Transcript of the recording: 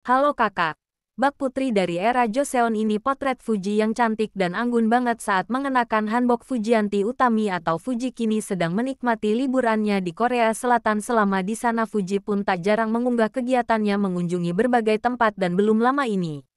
Halo kakak. Bak putri dari era Joseon ini potret Fuji yang cantik dan anggun banget saat mengenakan hanbok Fujianti Utami atau Fuji kini sedang menikmati liburannya di Korea Selatan selama di sana Fuji pun tak jarang mengunggah kegiatannya mengunjungi berbagai tempat dan belum lama ini.